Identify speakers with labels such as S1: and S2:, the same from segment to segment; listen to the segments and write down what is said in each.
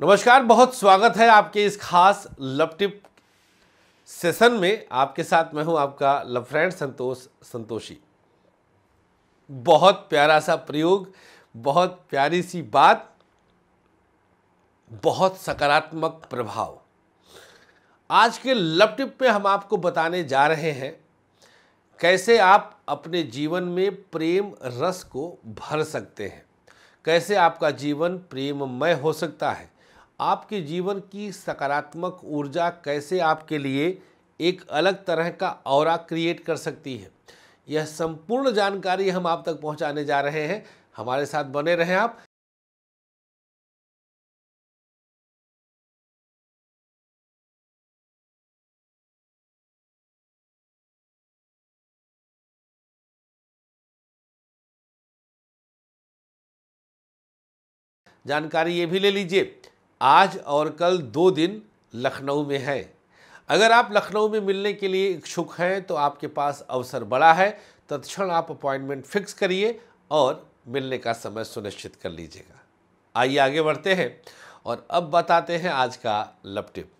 S1: नमस्कार बहुत स्वागत है आपके इस खास लव टिप सेशन में आपके साथ मैं हूं आपका लव फ्रेंड संतोष संतोषी बहुत प्यारा सा प्रयोग बहुत प्यारी सी बात बहुत सकारात्मक प्रभाव आज के लव टिप में हम आपको बताने जा रहे हैं कैसे आप अपने जीवन में प्रेम रस को भर सकते हैं कैसे आपका जीवन प्रेममय हो सकता है आपके जीवन की सकारात्मक ऊर्जा कैसे आपके लिए एक अलग तरह का और क्रिएट कर सकती है यह संपूर्ण जानकारी हम आप तक पहुंचाने जा रहे हैं हमारे साथ बने रहें आप जानकारी ये भी ले लीजिए आज और कल दो दिन लखनऊ में है अगर आप लखनऊ में मिलने के लिए इच्छुक हैं तो आपके पास अवसर बड़ा है तत्क्षण आप अपॉइंटमेंट फिक्स करिए और मिलने का समय सुनिश्चित कर लीजिएगा आइए आगे बढ़ते हैं और अब बताते हैं आज का लपटिप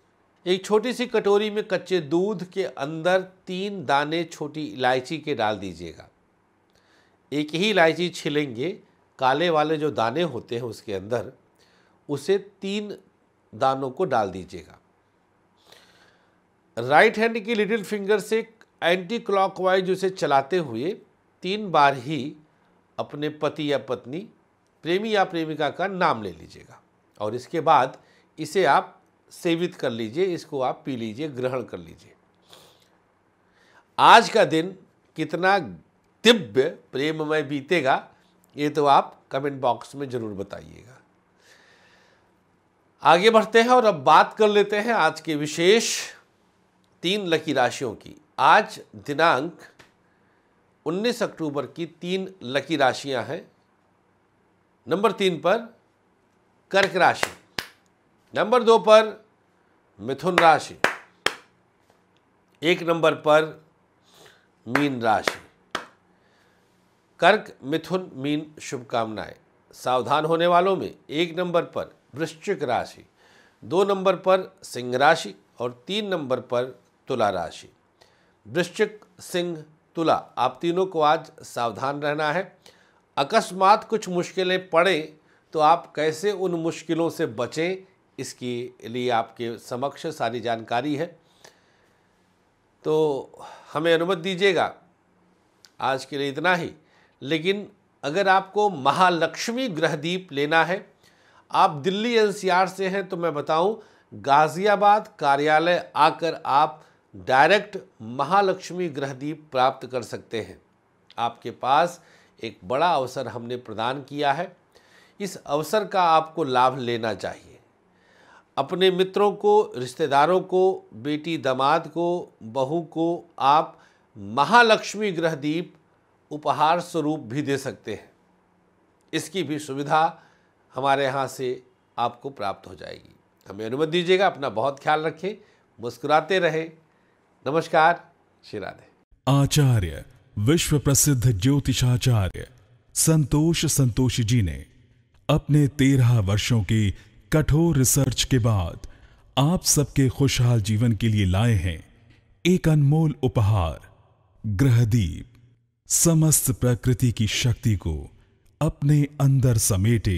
S1: एक छोटी सी कटोरी में कच्चे दूध के अंदर तीन दाने छोटी इलायची के डाल दीजिएगा एक ही इलायची छिलेंगे काले वाले जो दाने होते हैं उसके अंदर उसे तीन दानों को डाल दीजिएगा राइट हैंड की लिटिल फिंगर से एंटी क्लॉकवाइज उसे चलाते हुए तीन बार ही अपने पति या पत्नी प्रेमी या प्रेमिका का नाम ले लीजिएगा और इसके बाद इसे आप सेवित कर लीजिए इसको आप पी लीजिए ग्रहण कर लीजिए आज का दिन कितना दिव्य प्रेममय बीतेगा ये तो आप कमेंट बॉक्स में ज़रूर बताइएगा आगे बढ़ते हैं और अब बात कर लेते हैं आज के विशेष तीन लकी राशियों की आज दिनांक 19 अक्टूबर की तीन लकी राशियां हैं नंबर तीन पर कर्क राशि नंबर दो पर मिथुन राशि एक नंबर पर मीन राशि कर्क मिथुन मीन शुभकामनाएं सावधान होने वालों में एक नंबर पर वृश्चिक राशि दो नंबर पर सिंह राशि और तीन नंबर पर तुला राशि वृश्चिक सिंह तुला आप तीनों को आज सावधान रहना है अकस्मात कुछ मुश्किलें पड़ें तो आप कैसे उन मुश्किलों से बचें इसके लिए आपके समक्ष सारी जानकारी है तो हमें अनुमति दीजिएगा आज के लिए इतना ही लेकिन अगर आपको महालक्ष्मी ग्रहदीप लेना है आप दिल्ली एनसीआर से हैं तो मैं बताऊं गाज़ियाबाद कार्यालय आकर आप डायरेक्ट महालक्ष्मी ग्रहदीप प्राप्त कर सकते हैं आपके पास एक बड़ा अवसर हमने प्रदान किया है इस अवसर का आपको लाभ लेना चाहिए अपने मित्रों को रिश्तेदारों को बेटी दामाद को बहू को आप महालक्ष्मी ग्रहदीप उपहार स्वरूप भी दे सकते हैं इसकी भी सुविधा हमारे यहाँ से आपको प्राप्त हो जाएगी हमें अनुमति दीजिएगा अपना बहुत ख्याल रखें मुस्कुराते रहें नमस्कार श्री राधे
S2: आचार्य विश्व प्रसिद्ध ज्योतिषाचार्य संतोष संतोष जी ने अपने तेरह वर्षों की कठोर रिसर्च के बाद आप सबके खुशहाल जीवन के लिए लाए हैं एक अनमोल उपहार ग्रहदीप समस्त प्रकृति की शक्ति को अपने अंदर समेटे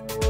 S2: you